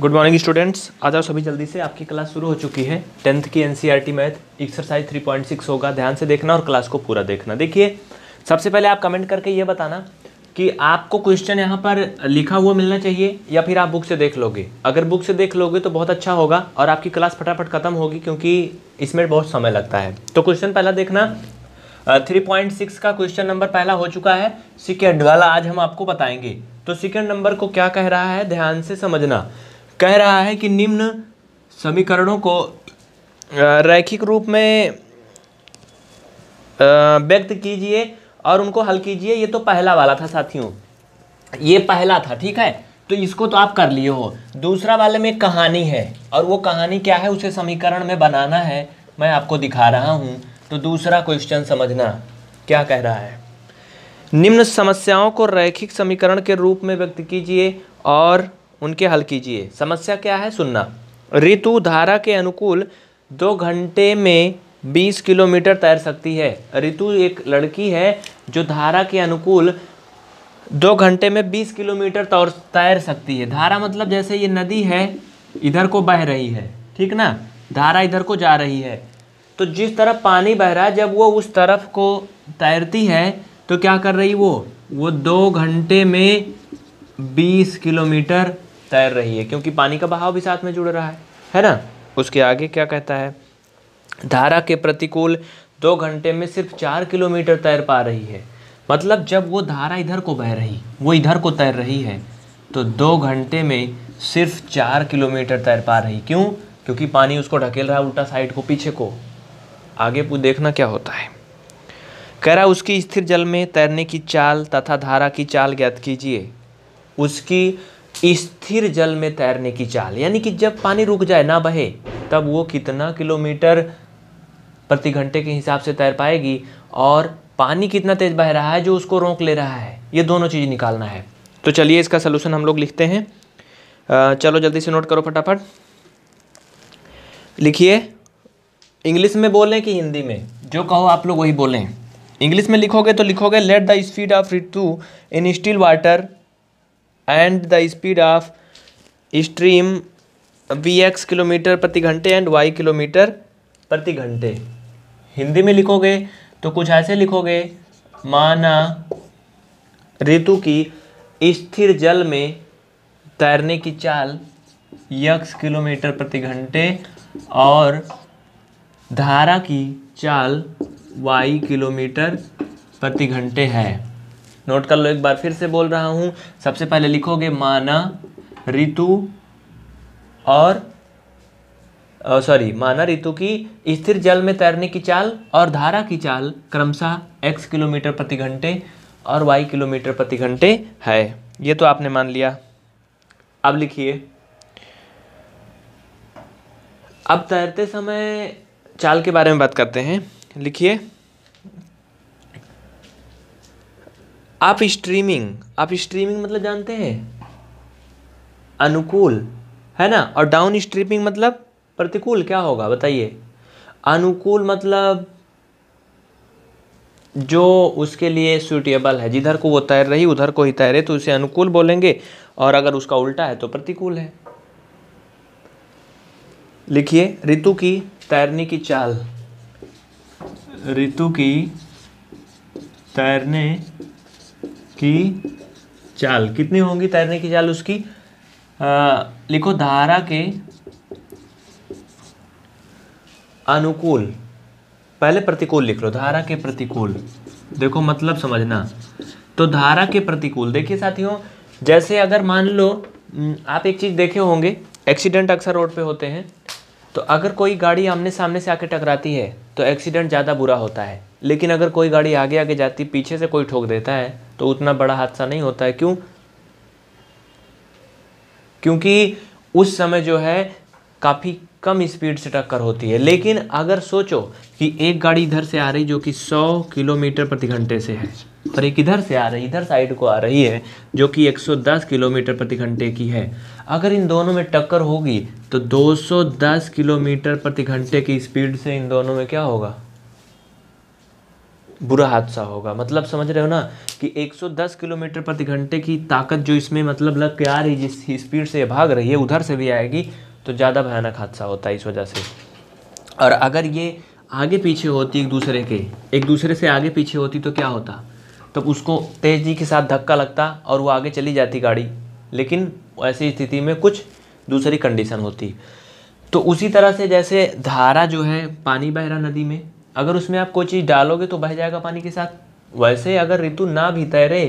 good morning students आज आप सभी जल्दी से आपकी क्लास शुरू हो चुकी है टेंथ की एनसीईआरटी e मैथ एक्सरसाइज 3.6 होगा ध्यान से देखना और क्लास को पूरा देखना देखिए सबसे पहले आप कमेंट करके ये बताना कि आपको क्वेश्चन यहाँ पर लिखा हुआ मिलना चाहिए या फिर आप बुक से देख लोगे अगर बुक से देख लोगे तो बहुत अच्छा होगा और आपकी क्लास फटाफट खत्म होगी क्योंकि इसमें बहुत समय लगता है तो क्वेश्चन पहला देखना थ्री पॉइंट सिक्स का क्वेश्चन नंबर पहला हो चुका है सिकेंड वाला आज हम आपको बताएंगे तो सिकेंड नंबर को क्या कह रहा है ध्यान से समझना कह रहा है कि निम्न समीकरणों को रैखिक रूप में व्यक्त कीजिए और उनको हल कीजिए ये तो पहला वाला था साथियों ये पहला था ठीक है तो इसको तो आप कर लिए हो दूसरा वाले में कहानी है और वो कहानी क्या है उसे समीकरण में बनाना है मैं आपको दिखा रहा हूँ तो दूसरा क्वेश्चन समझना क्या कह रहा है निम्न समस्याओं को रैखिक समीकरण के रूप में व्यक्त कीजिए और उनके हल कीजिए समस्या क्या है सुनना ऋतु धारा के अनुकूल दो घंटे में बीस किलोमीटर तैर सकती है ऋतु एक लड़की है जो धारा के अनुकूल दो घंटे में बीस किलोमीटर तौर तैर सकती है धारा मतलब जैसे ये नदी है इधर को बह रही है ठीक ना धारा इधर को जा रही है तो जिस तरफ पानी बह रहा है जब वो उस तरफ को तैरती है तो क्या कर रही वो वो दो घंटे में बीस किलोमीटर तैर रही है क्योंकि पानी का बहाव भी साथ में जुड़ रहा है है ना उसके आगे क्या कहता है धारा के प्रतिकूल दो घंटे में सिर्फ चार किलोमीटर तैर पा रही है मतलब जब वो धारा इधर को बह रही वो इधर को तैर रही है तो दो घंटे में सिर्फ चार किलोमीटर तैर पा रही क्यों क्योंकि पानी उसको ढकेल रहा है उल्टा साइड को पीछे को आगे देखना क्या होता है कह रहा उसकी स्थिर जल में तैरने की चाल तथा धारा की चाल ज्ञात कीजिए उसकी स्थिर जल में तैरने की चाल यानी कि जब पानी रुक जाए ना बहे तब वो कितना किलोमीटर प्रति घंटे के हिसाब से तैर पाएगी और पानी कितना तेज बह रहा है जो उसको रोक ले रहा है ये दोनों चीज़ निकालना है तो चलिए इसका सलूशन हम लोग लिखते हैं चलो जल्दी से नोट करो फटाफट लिखिए इंग्लिश में बोलें कि हिंदी में जो कहो आप लोग वही बोलें इंग्लिश में लिखोगे तो लिखोगे लेट द स्पीड ऑफ रिटू in still water and the speed of stream be X kilometre प्रति घंटे एंड वाई किलोमीटर प्रति घंटे हिंदी में लिखोगे तो कुछ ऐसे लिखोगे माना ऋतु की स्थिर जल में तैरने की चाल यक्स किलोमीटर प्रति घंटे और धारा की चाल वाई किलोमीटर प्रति घंटे है नोट कर लो एक बार फिर से बोल रहा हूँ सबसे पहले लिखोगे माना ऋतु और सॉरी माना ऋतु की स्थिर जल में तैरने की चाल और धारा की चाल क्रमशः एक्स किलोमीटर प्रति घंटे और वाई किलोमीटर प्रति घंटे है ये तो आपने मान लिया अब लिखिए अब तैरते समय चाल के बारे में बात करते हैं लिखिए आप स्ट्रीमिंग आप स्ट्रीमिंग मतलब जानते हैं अनुकूल है ना और डाउन स्ट्रीमिंग मतलब प्रतिकूल क्या होगा बताइए अनुकूल मतलब जो उसके लिए सूटेबल है जिधर को वो तैर रही उधर को ही तैरे तो उसे अनुकूल बोलेंगे और अगर उसका उल्टा है तो प्रतिकूल है लिखिए ऋतु की तैरने की चाल ऋतु की तैरने की चाल कितनी होंगी तैरने की चाल उसकी आ, लिखो धारा के अनुकूल पहले प्रतिकूल लिख लो धारा के प्रतिकूल देखो मतलब समझना तो धारा के प्रतिकूल देखिए साथियों जैसे अगर मान लो आप एक चीज़ देखे होंगे एक्सीडेंट अक्सर रोड पे होते हैं तो अगर कोई गाड़ी आमने सामने से आके टकराती है तो एक्सीडेंट ज़्यादा बुरा होता है लेकिन अगर कोई गाड़ी आगे आगे जाती पीछे से कोई ठोक देता है तो उतना बड़ा हादसा नहीं होता है क्यों क्योंकि उस समय जो है काफ़ी कम स्पीड से टक्कर होती है लेकिन अगर सोचो कि एक गाड़ी इधर से आ रही जो कि 100 किलोमीटर प्रति घंटे से है और एक इधर से आ रही इधर साइड को आ रही है जो कि 110 किलोमीटर प्रति घंटे की है अगर इन दोनों में टक्कर होगी तो 210 किलोमीटर प्रति घंटे की स्पीड से इन दोनों में क्या होगा बुरा हादसा होगा मतलब समझ रहे हो ना कि 110 किलोमीटर प्रति घंटे की ताकत जो इसमें मतलब लग के आ रही जिस स्पीड से भाग रही है उधर से भी आएगी तो ज़्यादा भयानक हादसा होता है इस वजह से और अगर ये आगे पीछे होती एक दूसरे के एक दूसरे से आगे पीछे होती तो क्या होता तब तो उसको तेज़ी के साथ धक्का लगता और वो आगे चली जाती गाड़ी लेकिन ऐसी स्थिति में कुछ दूसरी कंडीशन होती तो उसी तरह से जैसे धारा जो है पानी बहरा नदी में अगर उसमें आप कोई चीज़ डालोगे तो बह जाएगा पानी के साथ वैसे अगर ऋतु ना भी तैरे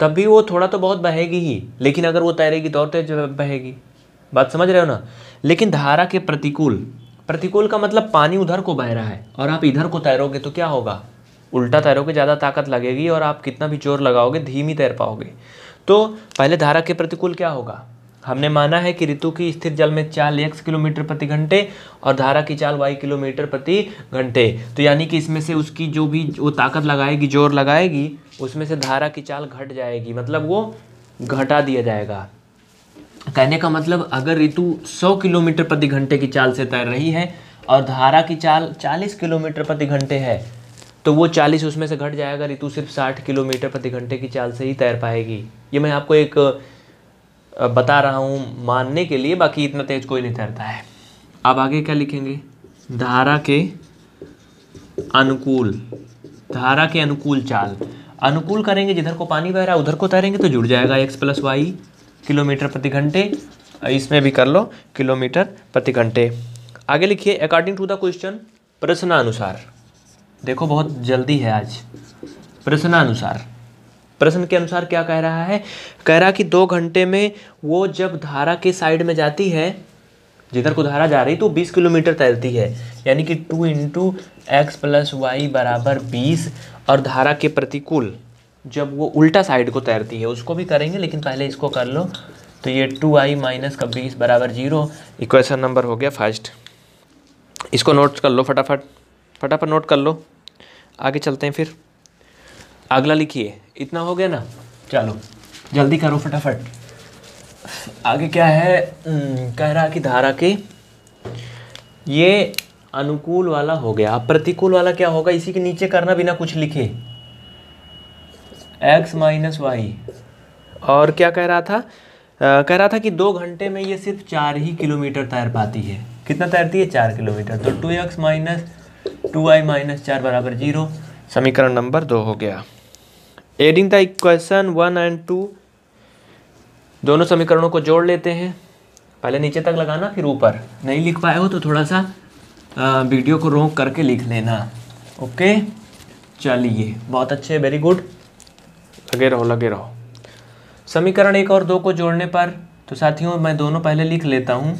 तब भी वो थोड़ा तो बहुत बहेगी ही लेकिन अगर वो तैरेगी तो और तेज बहेगी बात समझ रहे हो ना लेकिन धारा के प्रतिकूल प्रतिकूल का मतलब पानी उधर को बह रहा है और आप इधर को तैरोगे तो क्या होगा उल्टा तैरोगे ज़्यादा ताकत लगेगी और आप कितना भी जोर लगाओगे धीमी तैर पाओगे तो पहले धारा के प्रतिकूल क्या होगा हमने माना है कि ऋतु की स्थिर जल में चाल एक्स किलोमीटर प्रति घंटे और धारा की चाल वाई किलोमीटर प्रति घंटे तो यानी कि इसमें से उसकी जो भी वो ताकत लगाएगी जोर लगाएगी उसमें से धारा की चाल घट जाएगी मतलब वो घटा दिया जाएगा कहने का मतलब अगर ऋतु 100 किलोमीटर प्रति घंटे की चाल से तैर रही है और धारा की चाल 40 किलोमीटर प्रति घंटे है तो वो 40 उसमें से घट जाएगा ऋतु सिर्फ 60 किलोमीटर प्रति घंटे की चाल से ही तैर पाएगी ये मैं आपको एक बता रहा हूँ मानने के लिए बाकी इतना तेज कोई नहीं तैरता है अब आगे क्या लिखेंगे धारा के अनुकूल धारा के अनुकूल चाल अनुकूल करेंगे जिधर को पानी बह रहा है उधर को तैरेंगे तो जुड़ जाएगा एक्स प्लस वाई किलोमीटर प्रति घंटे इसमें भी कर लो किलोमीटर प्रति घंटे आगे लिखिए अकॉर्डिंग टू द क्वेश्चन प्रश्नानुसार देखो बहुत जल्दी है आज प्रश्नानुसार प्रश्न के अनुसार क्या कह रहा है कह रहा कि दो घंटे में वो जब धारा के साइड में जाती है जिधर को धारा जा रही तो 20 किलोमीटर तैरती है यानी कि two into X plus Y बराबर बीस और धारा के प्रतिकूल जब वो उल्टा साइड को तैरती है उसको भी करेंगे लेकिन पहले इसको कर लो तो ये टू आई माइनस का बीस बराबर जीरो इक्वेशन नंबर हो गया फर्स्ट इसको नोट कर लो फटाफट फटाफट नोट कर लो आगे चलते हैं फिर अगला लिखिए इतना हो गया ना चलो जल्दी करो फटाफट आगे क्या है कह रहा कि धारा के ये अनुकूल वाला हो गया अब प्रतिकूल वाला क्या होगा इसी के नीचे करना बिना कुछ लिखे एक्स माइनस वाई और क्या कह रहा था आ, कह रहा था कि दो घंटे में ये सिर्फ चार ही किलोमीटर तैर पाती है कितना तैरती है चार किलोमीटर तो टू एक्स माइनस टू आई माइनस चार बराबर जीरो समीकरण नंबर दो हो गया adding the equation one and two दोनों समीकरणों को जोड़ लेते हैं पहले नीचे तक लगाना फिर ऊपर नहीं लिख पाए हो तो थोड़ा सा आ, वीडियो को रोक करके लिख लेना ओके चलिए बहुत अच्छे वेरी गुड लगे रहो लगे रहो समीकरण एक और दो को जोड़ने पर तो साथियों मैं दोनों पहले लिख लेता हूँ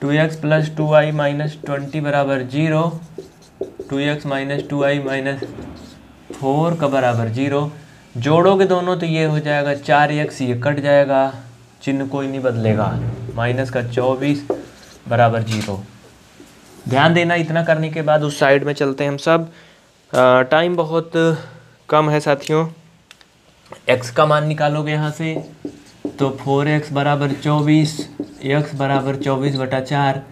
टू एक्स प्लस टू आई माइनस ट्वेंटी बराबर zero two X minus two आई माइनस फोर का बराबर जीरो जोड़ोगे दोनों तो ये हो जाएगा चार एक्स ये कट जाएगा चिन्ह कोई नहीं बदलेगा माइनस का चौबीस बराबर जीरो ध्यान देना इतना करने के बाद उस साइड में चलते हैं हम सब टाइम बहुत कम है साथियों एक्स का मान निकालोगे यहाँ से तो फोर एक्स बराबर चौबीस एक्स बराबर चौबीस बटा चार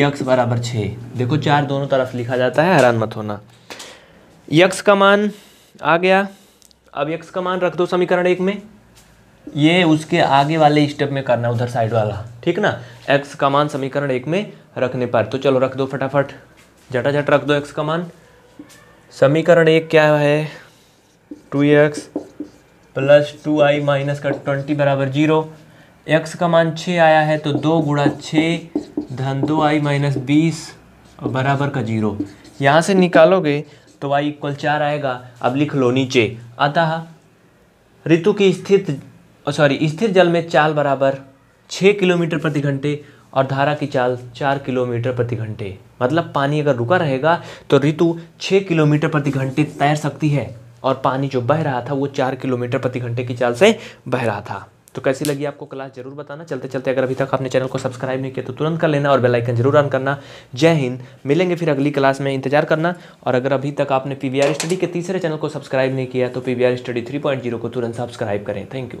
यक्स बराबर छः देखो चार दोनों तरफ लिखा जाता है हैरान मत होना यक्स का मान आ गया अब यक्स का मान रख दो समीकरण एक में ये उसके आगे वाले स्टेप में करना उधर साइड वाला ठीक ना एक्स का मान समीकरण एक में रखने पर तो चलो रख दो फटाफट झटाझट रख दो एक्स का मान समीकरण एक क्या है टू एक्स प्लस टू आई माइनस का ट्वेंटी बराबर जीरो एक्स का मान छः आया है तो दो गुणा छः धन दो आई माइनस बीस बराबर का जीरो यहाँ से निकालोगे तो वाई इक्वल चार आएगा अब लिख लो नीचे अतः ऋतु की स्थित सॉरी स्थिर जल में चाल बराबर छः किलोमीटर प्रति घंटे और धारा की चाल चार किलोमीटर प्रति घंटे मतलब पानी अगर रुका रहेगा तो ऋतु छः किलोमीटर प्रति घंटे तैर सकती है और पानी जो बह रहा था वो चार किलोमीटर प्रति घंटे की चाल से बह रहा था तो कैसी लगी आपको क्लास जरूर बताना चलते चलते अगर अभी तक आपने चैनल को सब्सक्राइब नहीं किया तो तुरंत कर लेना और बेल आइकन जरूर ऑन करना जय हिंद मिलेंगे फिर अगली क्लास में इंतजार करना और अगर अभी तक आपने पी स्टडी के तीसरे चैनल को सब्सक्राइब नहीं किया तो पी स्टडी थ्री को तुरंत सब्सक्राइब करें थैंक यू